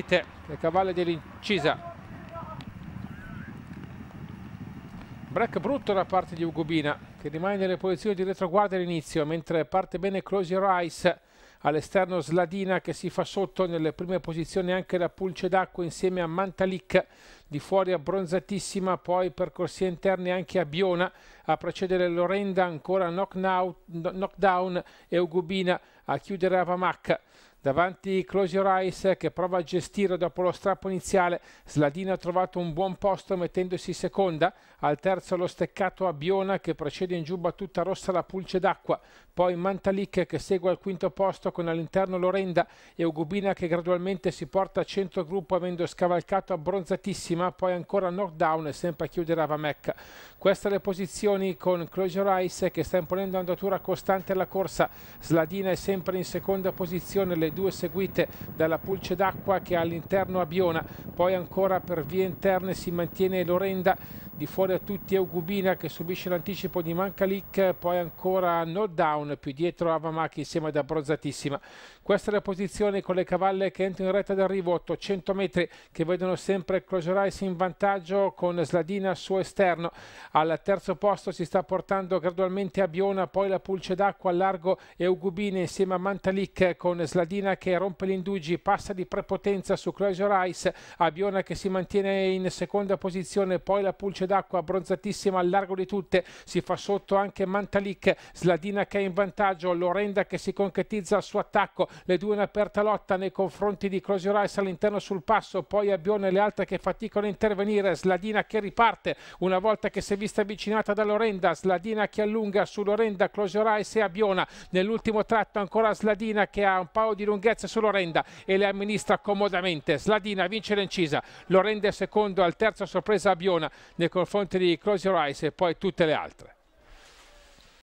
partite le cavalle dell'incisa break brutto da parte di Ugubina che rimane nelle posizioni di retroguardia all'inizio mentre parte bene Close Your Eyes all'esterno Sladina che si fa sotto nelle prime posizioni anche la Pulce d'Acqua insieme a Mantalic di fuori abbronzatissima poi per corsie interne anche a Biona a precedere Lorenda ancora knockdown, e Ugubina a chiudere Avamac Davanti Close Your Eyes che prova a gestire dopo lo strappo iniziale, Sladina ha trovato un buon posto mettendosi seconda, al terzo lo steccato a Biona che procede in giù battuta rossa la pulce d'acqua, poi Mantalic che segue al quinto posto con all'interno Lorenda e Ugubina che gradualmente si porta a centro gruppo avendo scavalcato abbronzatissima, poi ancora knockdown e sempre a chiudere Avamecca. Queste le posizioni con Close Your Eyes che sta imponendo andatura costante alla corsa, Sladina è sempre in seconda posizione, le due seguite dalla Pulce d'Acqua che all'interno a Biona, poi ancora per vie interne si mantiene Lorenda di fuori a tutti Eugubina che subisce l'anticipo di Mancalic, poi ancora no down più dietro Avamaki insieme ad Abrozzatissima. Questa è la posizione con le cavalle che entrano in retta d'arrivo, 800 metri che vedono sempre Closure Rice in vantaggio con Sladina al suo esterno. Al terzo posto si sta portando gradualmente a Biona, poi la pulce d'acqua al largo Eugubina insieme a Mancalic con Sladina che rompe l'indugi, passa di prepotenza su Closure Rice, a Biona che si mantiene in seconda posizione, poi la pulce calcio d'acqua bronzatissima al largo di tutte si fa sotto anche Mantalic Sladina che è in vantaggio Lorenda che si concretizza al suo attacco le due in aperta lotta nei confronti di Closio Rice all'interno sul passo poi Abbione e le altre che faticano a intervenire Sladina che riparte una volta che si è vista avvicinata da Lorenda Sladina che allunga su Lorenda Closio Rice e Abiona nell'ultimo tratto ancora Sladina che ha un paio di lunghezze su Lorenda e le amministra comodamente Sladina vince l'incisa Lorenda è secondo al terzo sorpresa Abiona nel con fonte di Close Your Eyes e poi tutte le altre.